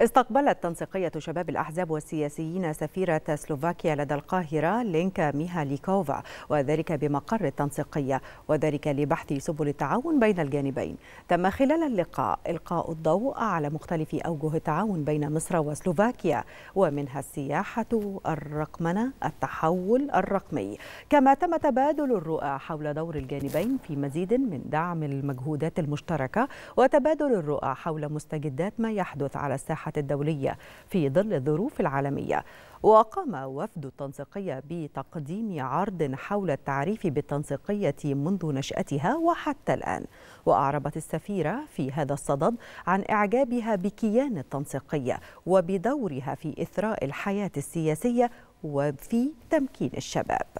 استقبلت تنسيقية شباب الأحزاب والسياسيين سفيرة سلوفاكيا لدى القاهرة لينكا ميهاليكوفا وذلك بمقر التنسيقية وذلك لبحث سبل التعاون بين الجانبين تم خلال اللقاء إلقاء الضوء على مختلف أوجه التعاون بين مصر وسلوفاكيا ومنها السياحة الرقمنة التحول الرقمي كما تم تبادل الرؤى حول دور الجانبين في مزيد من دعم المجهودات المشتركة وتبادل الرؤى حول مستجدات ما يحدث على الساحة الساحة الدولية في ظل الظروف العالمية وقام وفد التنسيقية بتقديم عرض حول التعريف بالتنسيقية منذ نشأتها وحتى الآن وأعربت السفيرة في هذا الصدد عن إعجابها بكيان التنسيقية وبدورها في إثراء الحياة السياسية وفي تمكين الشباب